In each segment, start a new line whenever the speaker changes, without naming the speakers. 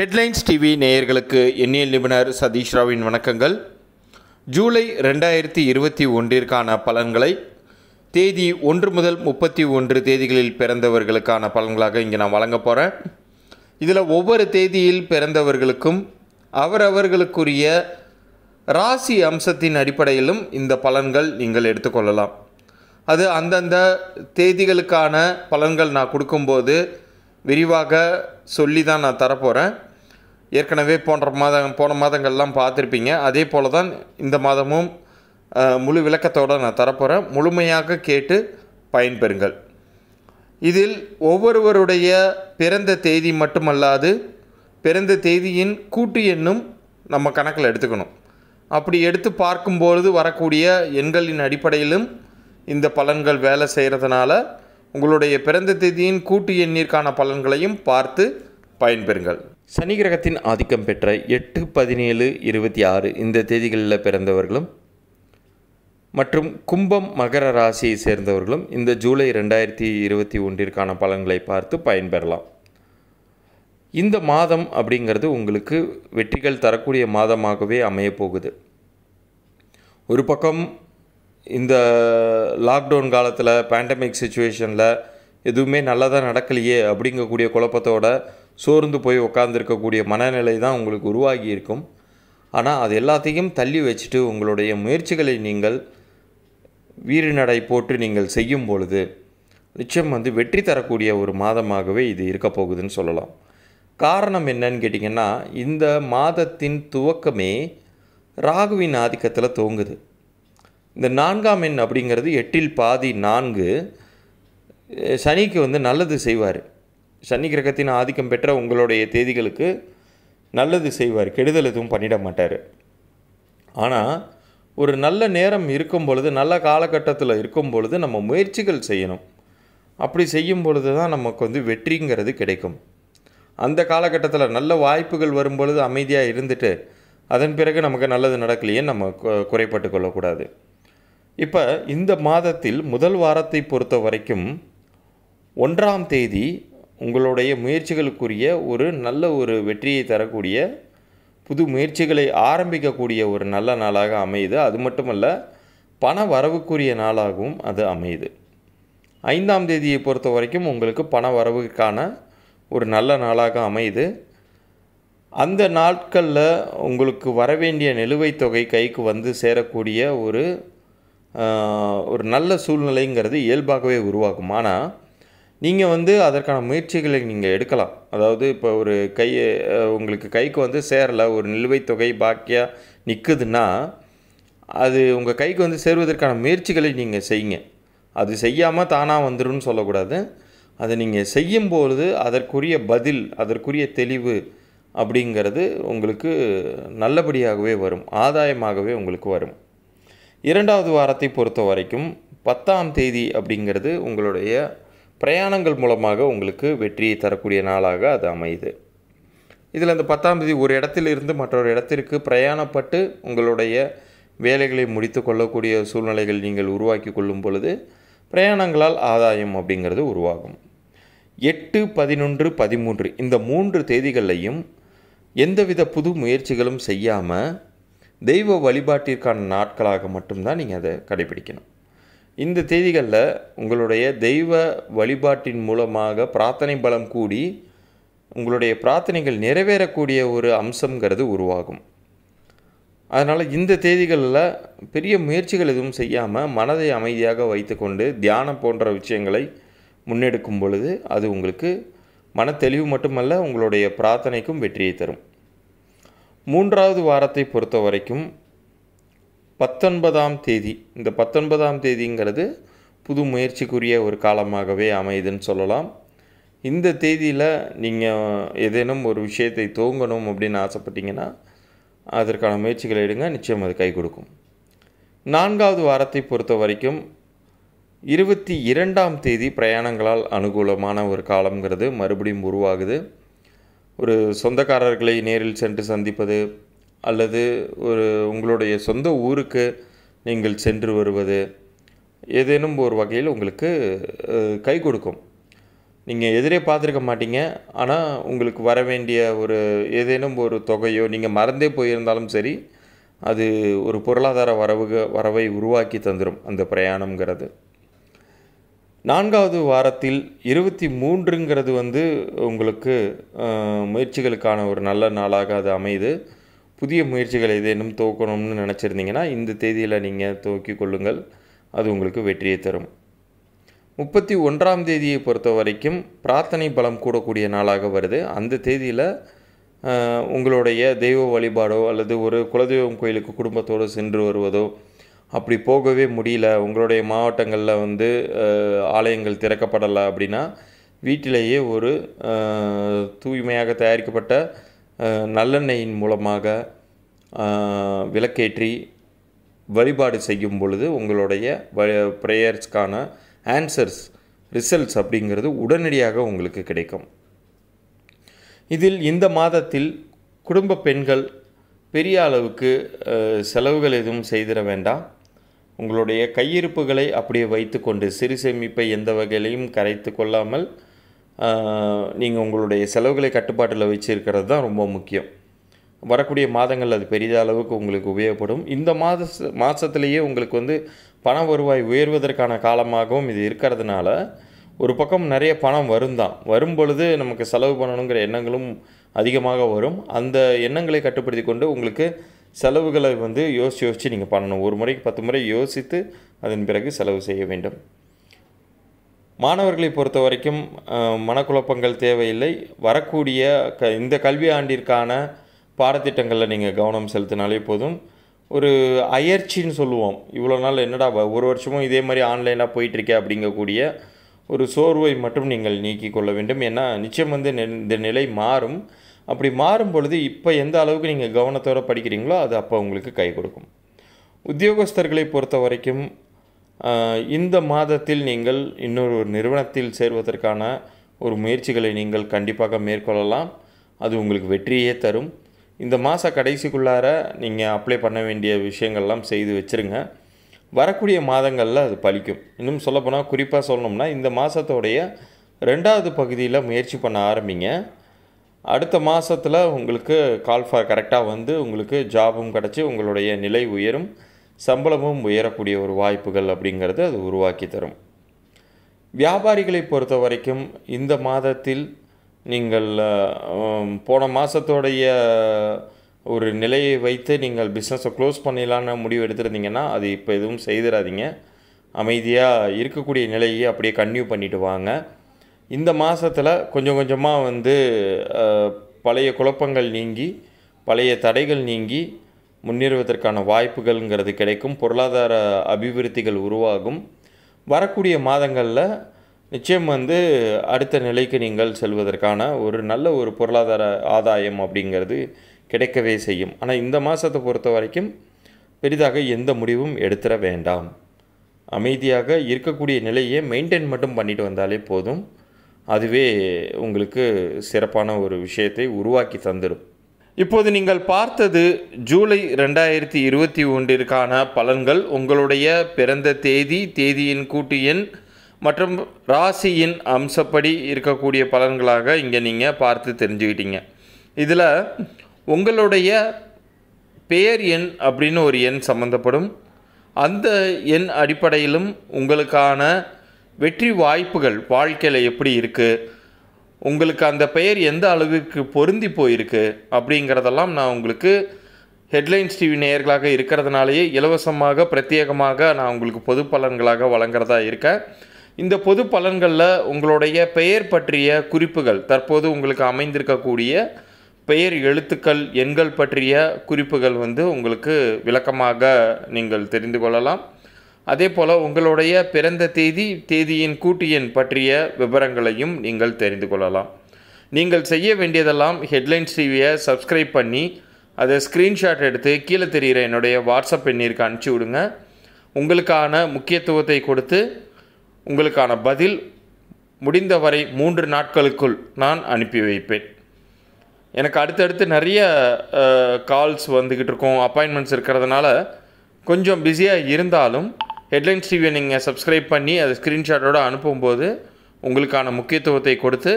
headlines TV நேயர்களுக்கு எண்ணியல் நிபுணர் சதீஷ் ராவின் வணக்கங்கள் ஜூலை ரெண்டாயிரத்தி இருபத்தி ஒன்றிற்கான பலன்களை தேதி ஒன்று முதல் முப்பத்தி ஒன்று தேதிகளில் பிறந்தவர்களுக்கான பலன்களாக இங்கே நான் வழங்க போகிறேன் இதில் ஒவ்வொரு தேதியில் பிறந்தவர்களுக்கும் அவரவர்களுக்குரிய ராசி அம்சத்தின் அடிப்படையிலும் இந்த பலன்கள் நீங்கள் எடுத்துக்கொள்ளலாம் அது அந்தந்த தேதிகளுக்கான பலன்கள் நான் கொடுக்கும்போது விரிவாக சொல்லி தான் நான் தரப்போகிறேன் ஏற்கனவே போன்ற மாதம் போன மாதங்கள்லாம் பார்த்துருப்பீங்க அதே போல் தான் இந்த மாதமும் முழு விளக்கத்தோடு நான் தரப்போகிறேன் முழுமையாக கேட்டு பயன்பெறுங்கள் இதில் ஒவ்வொருவருடைய பிறந்த தேதி மட்டுமல்லாது பிறந்த தேதியின் கூட்டு எண்ணும் நம்ம கணக்கில் எடுத்துக்கணும் அப்படி எடுத்து பார்க்கும்பொழுது வரக்கூடிய எண்களின் அடிப்படையிலும் இந்த பலன்கள் வேலை செய்கிறதுனால உங்களுடைய பிறந்த தேதியின் கூட்டு எண்ணிற்கான பலன்களையும் பார்த்து பயன்பெறுங்கள் சனி கிரகத்தின் ஆதிக்கம் பெற்ற எட்டு பதினேழு இருபத்தி ஆறு இந்த தேதிகளில் பிறந்தவர்களும் மற்றும் கும்பம் மகர ராசியை சேர்ந்தவர்களும் இந்த ஜூலை ரெண்டாயிரத்தி இருபத்தி ஒன்றிற்கான பலன்களை பார்த்து பயன்பெறலாம் இந்த மாதம் அப்படிங்கிறது உங்களுக்கு வெற்றிகள் தரக்கூடிய மாதமாகவே அமையப்போகுது ஒரு பக்கம் இந்த லாக்டவுன் காலத்தில் பேண்டமிக் சுச்சுவேஷனில் எதுவுமே நல்லதாக நடக்கலையே அப்படிங்கக்கூடிய குழப்பத்தோடு சோர்ந்து போய் உட்காந்துருக்கக்கூடிய மனநிலை தான் உங்களுக்கு உருவாகி இருக்கும் ஆனால் அது எல்லாத்தையும் தள்ளி வச்சுட்டு உங்களுடைய முயற்சிகளை நீங்கள் வீறுநடை போட்டு நீங்கள் செய்யும் பொழுது நிச்சயம் வந்து வெற்றி தரக்கூடிய ஒரு மாதமாகவே இது இருக்க போகுதுன்னு சொல்லலாம் காரணம் என்னன்னு கேட்டிங்கன்னா இந்த மாதத்தின் துவக்கமே ராகுவின் ஆதிக்கத்தில் துவங்குது இந்த நான்காம் எண் அப்படிங்கிறது எட்டில் பாதி நான்கு சனிக்கு வந்து நல்லது செய்வார் சனி கிரகத்தின் ஆதிக்கம் பெற்ற உங்களுடைய தேதிகளுக்கு நல்லது செய்வார் கெடுதல் எதுவும் பண்ணிட மாட்டார் ஆனால் ஒரு நல்ல நேரம் இருக்கும் பொழுது நல்ல காலகட்டத்தில் இருக்கும் பொழுது நம்ம முயற்சிகள் செய்யணும் அப்படி செய்யும் பொழுது தான் நமக்கு வந்து வெற்றிங்கிறது கிடைக்கும் அந்த காலகட்டத்தில் நல்ல வாய்ப்புகள் வரும் பொழுது அமைதியாக இருந்துட்டு அதன் பிறகு நமக்கு நல்லது நடக்கலையே நம்ம குறைப்பட்டு கொள்ளக்கூடாது இப்போ இந்த மாதத்தில் முதல் வாரத்தை பொறுத்த வரைக்கும் ஒன்றாம் தேதி உங்களுடைய முயற்சிகளுக்குரிய ஒரு நல்ல ஒரு வெற்றியை தரக்கூடிய புது முயற்சிகளை ஆரம்பிக்கக்கூடிய ஒரு நல்ல நாளாக அமையுது அது மட்டுமல்ல பண வரவுக்குரிய நாளாகவும் அது அமையுது ஐந்தாம் தேதியை பொறுத்த வரைக்கும் உங்களுக்கு பண வரவுக்கான ஒரு நல்ல நாளாக அமையுது அந்த நாட்களில் உங்களுக்கு வரவேண்டிய நிலுவைத் தொகை கைக்கு வந்து சேரக்கூடிய ஒரு ஒரு நல்ல சூழ்நிலைங்கிறது இயல்பாகவே உருவாகும் ஆனால் நீங்கள் வந்து அதற்கான முயற்சிகளை நீங்கள் எடுக்கலாம் அதாவது இப்போ ஒரு கை உங்களுக்கு கைக்கு வந்து சேரலை ஒரு நிலுவைத் தொகை பாக்கியாக நிற்குதுன்னா அது உங்கள் கைக்கு வந்து சேருவதற்கான முயற்சிகளை நீங்கள் செய்யுங்க அது செய்யாமல் தானாக வந்துடும் சொல்லக்கூடாது அதை நீங்கள் செய்யும்பொழுது அதற்குரிய பதில் அதற்குரிய தெளிவு அப்படிங்கிறது உங்களுக்கு நல்லபடியாகவே வரும் ஆதாயமாகவே உங்களுக்கு வரும் இரண்டாவது வாரத்தை பொறுத்த வரைக்கும் பத்தாம் தேதி அப்படிங்கிறது உங்களுடைய பிரயாணங்கள் மூலமாக உங்களுக்கு வெற்றியை தரக்கூடிய நாளாக அது அமையுது இதில் இந்த பத்தாம் தேதி ஒரு இடத்திலிருந்து மற்றொரு இடத்திற்கு பிரயாணப்பட்டு உங்களுடைய வேலைகளை முடித்து கொள்ளக்கூடிய சூழ்நிலைகள் நீங்கள் உருவாக்கி கொள்ளும் பொழுது பிரயாணங்களால் ஆதாயம் அப்படிங்கிறது உருவாகும் எட்டு பதினொன்று பதிமூன்று இந்த மூன்று தேதிகளையும் எந்தவித புது முயற்சிகளும் செய்யாமல் தெய்வ வழிபாட்டிற்கான நாட்களாக மட்டும்தான் நீங்கள் அதை கடைபிடிக்கணும் இந்த தேதிகளில் உங்களுடைய தெய்வ வழிபாட்டின் மூலமாக பிரார்த்தனை பலம் கூடி உங்களுடைய பிரார்த்தனைகள் நிறைவேறக்கூடிய ஒரு அம்சங்கிறது உருவாகும் அதனால் இந்த தேதிகளில் பெரிய முயற்சிகள் எதுவும் செய்யாமல் மனதை அமைதியாக வைத்துக்கொண்டு தியானம் போன்ற விஷயங்களை முன்னெடுக்கும் பொழுது அது உங்களுக்கு மன தெளிவு மட்டுமல்ல உங்களுடைய பிரார்த்தனைக்கும் வெற்றியை தரும் மூன்றாவது வாரத்தை பொறுத்த வரைக்கும் பத்தொன்பதாம் தேதி இந்த பத்தொன்பதாம் தேதிங்கிறது புது முயற்சிக்குரிய ஒரு காலமாகவே அமையுதுன்னு சொல்லலாம் இந்த தேதியில் நீங்கள் ஏதேனும் ஒரு விஷயத்தை துவங்கணும் அப்படின்னு ஆசைப்பட்டீங்கன்னா அதற்கான முயற்சிகளை எடுங்க நிச்சயம் அது கை கொடுக்கும் நான்காவது வாரத்தை பொறுத்த வரைக்கும் இருபத்தி இரண்டாம் தேதி பிரயாணங்களால் அனுகூலமான ஒரு காலங்கிறது மறுபடியும் உருவாகுது ஒரு சொந்தக்காரர்களை நேரில் சென்று சந்திப்பது அல்லது ஒரு உங்களுடைய சொந்த ஊருக்கு நீங்கள் சென்று வருவது ஏதேனும் ஒரு வகையில் உங்களுக்கு கை கொடுக்கும் நீங்கள் எதிரே பார்த்துருக்க மாட்டீங்க ஆனால் உங்களுக்கு வர வேண்டிய ஒரு ஏதேனும் ஒரு தொகையோ நீங்கள் மறந்தே போயிருந்தாலும் சரி அது ஒரு பொருளாதார வரவு வரவை உருவாக்கி தந்துடும் அந்த பிரயாணங்கிறது நான்காவது வாரத்தில் இருபத்தி மூன்றுங்கிறது வந்து உங்களுக்கு முயற்சிகளுக்கான ஒரு நல்ல நாளாக அது அமையுது புதிய முயற்சிகளை ஏதேனும் துவக்கணும்னு நினச்சிருந்தீங்கன்னா இந்த தேதியில் நீங்கள் துவக்கி கொள்ளுங்கள் அது உங்களுக்கு வெற்றியை தரும் முப்பத்தி ஒன்றாம் தேதியை பொறுத்த வரைக்கும் பிரார்த்தனை பலம் கூடக்கூடிய நாளாக வருது அந்த தேதியில் உங்களுடைய தெய்வ வழிபாடோ அல்லது ஒரு குலதெய்வம் கோயிலுக்கு குடும்பத்தோடு சென்று வருவதோ அப்படி போகவே முடியல உங்களுடைய மாவட்டங்களில் வந்து ஆலயங்கள் திறக்கப்படலை அப்படின்னா வீட்டிலேயே ஒரு தூய்மையாக தயாரிக்கப்பட்ட நல்லெண்ணெயின் மூலமாக விளக்கேற்றி வழிபாடு செய்யும் பொழுது உங்களுடைய வ ப்ரேயர்ஸ்க்கான ஆன்சர்ஸ் ரிசல்ட்ஸ் அப்படிங்கிறது உடனடியாக உங்களுக்கு கிடைக்கும் இதில் இந்த மாதத்தில் குடும்ப பெண்கள் பெரிய அளவுக்கு செலவுகள் எதுவும் செய்திட வேண்டாம் உங்களுடைய கையிருப்புகளை அப்படியே வைத்துக்கொண்டு சிறு சேமிப்பை எந்த வகையிலையும் கரைத்து கொள்ளாமல் நீங்கள் உங்களுடைய செலவுகளை கட்டுப்பாட்டில் வச்சுருக்கிறது தான் ரொம்ப முக்கியம் வரக்கூடிய மாதங்கள் அது பெரிய அளவுக்கு உங்களுக்கு உபயோகப்படும் இந்த மாத மாதத்துலேயே உங்களுக்கு வந்து பண வருவாய் உயர்வதற்கான காலமாகவும் இது இருக்கிறதுனால ஒரு பக்கம் நிறைய பணம் வரும் தான் வரும் பொழுது நமக்கு செலவு பண்ணணுங்கிற எண்ணங்களும் அதிகமாக வரும் அந்த எண்ணங்களை கட்டுப்படுத்தி கொண்டு உங்களுக்கு செலவுகளை வந்து யோசித்து யோசித்து நீங்கள் பண்ணணும் ஒரு முறைக்கு பத்து முறை யோசித்து அதன் பிறகு செலவு செய்ய வேண்டும் மாணவர்களை பொறுத்த வரைக்கும் மனக்குழப்பங்கள் தேவையில்லை வரக்கூடிய க இந்த கல்வி ஆண்டிற்கான பாடத்திட்டங்களில் நீங்கள் கவனம் செலுத்தினாலே போதும் ஒரு அயற்சின்னு சொல்லுவோம் இவ்வளோ நாள் என்னடா ஒரு வருஷமும் இதே மாதிரி ஆன்லைனாக போயிட்டுருக்கே அப்படிங்கக்கூடிய ஒரு சோர்வை மட்டும் நீங்கள் நீக்கி கொள்ள வேண்டும் ஏன்னா நிச்சயம் வந்து இந்த நிலை மாறும் அப்படி மாறும் பொழுது இப்போ எந்த அளவுக்கு நீங்கள் கவனத்தோடு படிக்கிறீங்களோ அது அப்போ உங்களுக்கு கை கொடுக்கும் உத்தியோகஸ்தர்களை பொறுத்த வரைக்கும் இந்த மாதத்தில் நீங்கள் இன்னொரு ஒரு நிறுவனத்தில் சேர்வதற்கான ஒரு முயற்சிகளை நீங்கள் கண்டிப்பாக மேற்கொள்ளலாம் அது உங்களுக்கு வெற்றியே தரும் இந்த மாத கடைசிக்குள்ளார நீங்கள் அப்ளை பண்ண வேண்டிய விஷயங்கள்லாம் செய்து வச்சுருங்க வரக்கூடிய மாதங்களில் அது பலிக்கும் இன்னும் சொல்லப்போனால் குறிப்பாக சொல்லணும்னா இந்த மாதத்தோடைய ரெண்டாவது பகுதியில் முயற்சி பண்ண ஆரம்பிங்க அடுத்த மாதத்தில் உங்களுக்கு கால்ஃபார் கரெக்டாக வந்து உங்களுக்கு ஜாபும் கிடச்சி உங்களுடைய நிலை உயரும் சம்பளமும் உயரக்கூடிய ஒரு வாய்ப்புகள் அப்படிங்கிறது அது உருவாக்கி தரும் வியாபாரிகளை பொறுத்த வரைக்கும் இந்த மாதத்தில் நீங்கள் போன மாதத்தோடைய ஒரு நிலையை வைத்து நீங்கள் பிஸ்னஸை க்ளோஸ் பண்ணிடலான்னு முடிவு எடுத்துருந்தீங்கன்னா அது இப்போ எதுவும் செய்திடாதீங்க அமைதியாக இருக்கக்கூடிய நிலையை அப்படியே கன்னியூ பண்ணிட்டு வாங்க இந்த மாதத்தில் கொஞ்சம் கொஞ்சமாக வந்து பழைய குழப்பங்கள் நீங்கி பழைய தடைகள் நீங்கி முன்னேறுவதற்கான வாய்ப்புகள்ங்கிறது கிடைக்கும் பொருளாதார அபிவிருத்திகள் உருவாகும் வரக்கூடிய மாதங்களில் நிச்சயம் வந்து அடுத்த நிலைக்கு நீங்கள் செல்வதற்கான ஒரு நல்ல ஒரு பொருளாதார ஆதாயம் அப்படிங்கிறது கிடைக்கவே செய்யும் ஆனால் இந்த மாதத்தை பொறுத்த வரைக்கும் பெரிதாக எந்த முடிவும் எடுத்துட வேண்டாம் அமைதியாக இருக்கக்கூடிய நிலையை மெயின்டைன் மட்டும் பண்ணிட்டு வந்தாலே போதும் அதுவே உங்களுக்கு சிறப்பான ஒரு விஷயத்தை உருவாக்கி தந்துடும் இப்போது நீங்கள் பார்த்தது ஜூலை ரெண்டாயிரத்தி இருபத்தி ஒன்றிற்கான பலன்கள் உங்களுடைய பிறந்த தேதி தேதியின் கூட்டு எண் மற்றும் ராசியின் அம்சப்படி இருக்கக்கூடிய பலன்களாக இங்கே நீங்கள் பார்த்து தெரிஞ்சுக்கிட்டீங்க இதில் உங்களுடைய பெயர் எண் அப்படின்னு ஒரு எண் சம்மந்தப்படும் அந்த எண் அடிப்படையிலும் உங்களுக்கான வெற்றி வாய்ப்புகள் வாழ்க்கையில் எப்படி இருக்குது உங்களுக்கு அந்த பெயர் எந்த அளவுக்கு பொருந்தி போயிருக்கு அப்படிங்கிறதெல்லாம் நான் உங்களுக்கு ஹெட்லைன்ஸ் டிவி நேயர்களாக இருக்கிறதுனாலேயே இலவசமாக பிரத்யேகமாக நான் உங்களுக்கு பொது பலன்களாக வழங்குறதா இருக்கேன் இந்த பொது பலன்களில் உங்களுடைய பெயர் பற்றிய குறிப்புகள் தற்போது உங்களுக்கு அமைந்திருக்கக்கூடிய பெயர் எழுத்துக்கள் எண்கள் பற்றிய குறிப்புகள் வந்து உங்களுக்கு விளக்கமாக நீங்கள் தெரிந்து கொள்ளலாம் அதே போல் உங்களுடைய பிறந்த தேதி தேதியின் கூட்டு எண் பற்றிய விவரங்களையும் நீங்கள் தெரிந்து கொள்ளலாம் நீங்கள் செய்ய வேண்டியதெல்லாம் ஹெட்லைன்ஸ் டிவியை சப்ஸ்கிரைப் பண்ணி அதை ஸ்க்ரீன்ஷாட் எடுத்து கீழே தெரிகிற என்னுடைய வாட்ஸ்அப் எண்ணிற்கு அனுப்பிச்சி விடுங்க உங்களுக்கான முக்கியத்துவத்தை கொடுத்து உங்களுக்கான பதில் முடிந்தவரை மூன்று நாட்களுக்குள் நான் அனுப்பி வைப்பேன் எனக்கு அடுத்தடுத்து நிறைய கால்ஸ் வந்துக்கிட்டு இருக்கும் அப்பாயின்மெண்ட்ஸ் இருக்கிறதுனால கொஞ்சம் பிஸியாக இருந்தாலும் ஹெட்லைன்ஸ் டிவியை நீங்கள் சப்ஸ்கிரைப் பண்ணி அதை ஸ்க்ரீன்ஷாட்டோடு அனுப்பும்போது உங்களுக்கான முக்கியத்துவத்தை கொடுத்து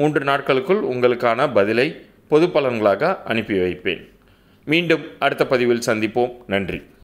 மூன்று நாட்களுக்குள் உங்களுக்கான பதிலை பொது பலன்களாக அனுப்பி வைப்பேன் மீண்டும் அடுத்த பதிவில் சந்திப்போம் நன்றி